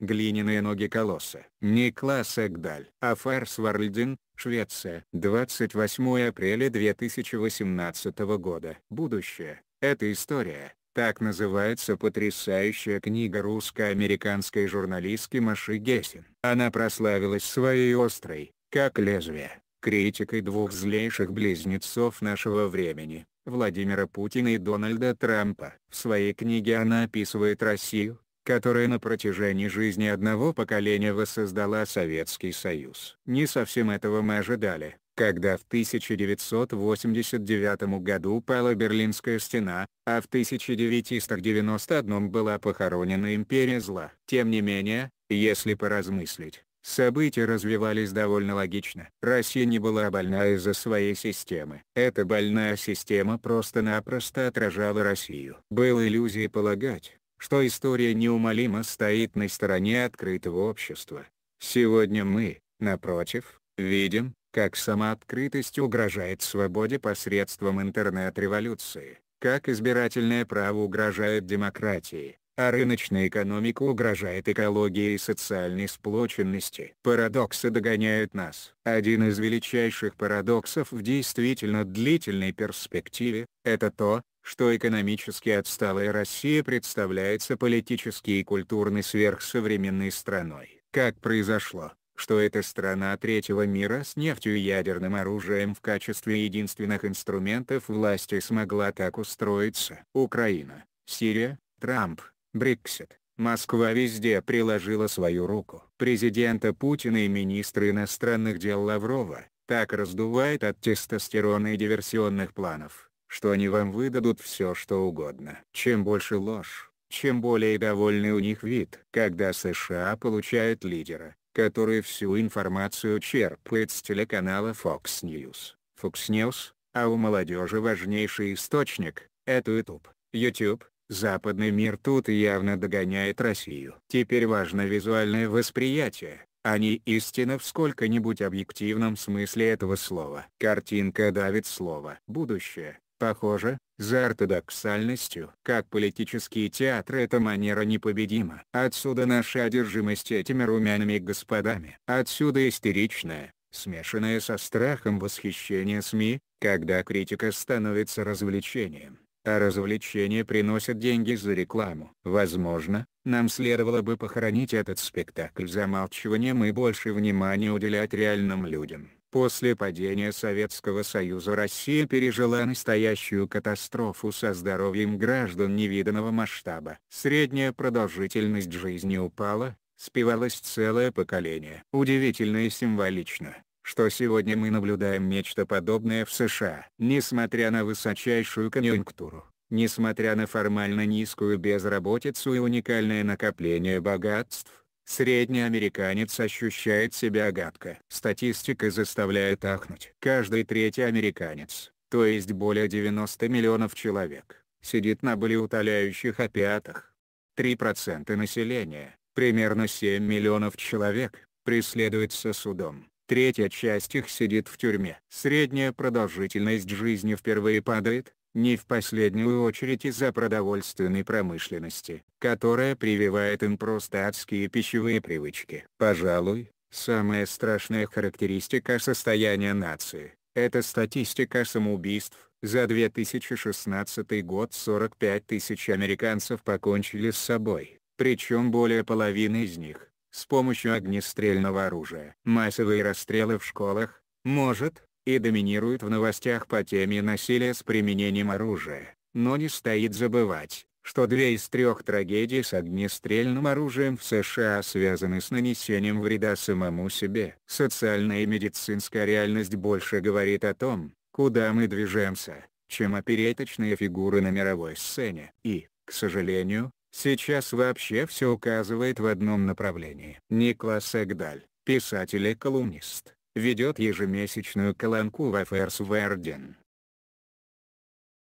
глиняные ноги колосса. Никлас Эгдаль, Афарсварльдин, Швеция. 28 апреля 2018 года. Будущее. Это история. Так называется потрясающая книга русско-американской журналистки Маши Гесин. Она прославилась своей острой, как лезвие, критикой двух злейших близнецов нашего времени, Владимира Путина и Дональда Трампа. В своей книге она описывает Россию, которая на протяжении жизни одного поколения воссоздала Советский Союз. Не совсем этого мы ожидали, когда в 1989 году пала Берлинская стена, а в 1991 была похоронена империя зла. Тем не менее, если поразмыслить, События развивались довольно логично. Россия не была больна из-за своей системы. Эта больная система просто-напросто отражала Россию. Было иллюзией полагать, что история неумолимо стоит на стороне открытого общества. Сегодня мы, напротив, видим, как сама открытость угрожает свободе посредством интернет-революции, как избирательное право угрожает демократии, а рыночная экономика угрожает экологии и социальной сплоченности. Парадоксы догоняют нас. Один из величайших парадоксов в действительно длительной перспективе — это то, что экономически отсталая Россия представляется политически и культурно сверхсовременной страной. Как произошло, что эта страна третьего мира с нефтью и ядерным оружием в качестве единственных инструментов власти смогла так устроиться? Украина, Сирия, Трамп, Брексит. Москва везде приложила свою руку. Президента Путина и министра иностранных дел Лаврова, так раздувает от тестостерона и диверсионных планов что они вам выдадут все что угодно. Чем больше ложь, чем более довольный у них вид. Когда США получают лидера, который всю информацию черпает с телеканала Fox News, Fox News, а у молодежи важнейший источник – это YouTube, YouTube, Западный мир тут явно догоняет Россию. Теперь важно визуальное восприятие, а не истина в сколько-нибудь объективном смысле этого слова. Картинка давит слово. Будущее, Похоже, за ортодоксальностью. Как политические театры эта манера непобедима. Отсюда наша одержимость этими румяными господами. Отсюда истеричная, смешанное со страхом восхищение СМИ, когда критика становится развлечением, а развлечение приносит деньги за рекламу. Возможно, нам следовало бы похоронить этот спектакль замалчиванием и больше внимания уделять реальным людям. После падения Советского Союза Россия пережила настоящую катастрофу со здоровьем граждан невиданного масштаба. Средняя продолжительность жизни упала, спивалось целое поколение. Удивительно и символично, что сегодня мы наблюдаем нечто подобное в США. Несмотря на высочайшую конъюнктуру, несмотря на формально низкую безработицу и уникальное накопление богатств, Средний американец ощущает себя гадко. Статистика заставляет ахнуть. Каждый третий американец, то есть более 90 миллионов человек, сидит на болеутоляющих опиатах. 3% населения, примерно 7 миллионов человек, преследуется судом. Третья часть их сидит в тюрьме. Средняя продолжительность жизни впервые падает, не в последнюю очередь из-за продовольственной промышленности, которая прививает им просто адские пищевые привычки. Пожалуй, самая страшная характеристика состояния нации – это статистика самоубийств. За 2016 год 45 тысяч американцев покончили с собой, причем более половины из них – с помощью огнестрельного оружия. Массовые расстрелы в школах, может, и доминирует в новостях по теме насилия с применением оружия, но не стоит забывать, что две из трех трагедий с огнестрельным оружием в США связаны с нанесением вреда самому себе. Социальная и медицинская реальность больше говорит о том, куда мы движемся, чем опереточные фигуры на мировой сцене. И, к сожалению, сейчас вообще все указывает в одном направлении. Никлас Эгдаль, писатель и колумнист ведет ежемесячную колонку в Affairs Warden.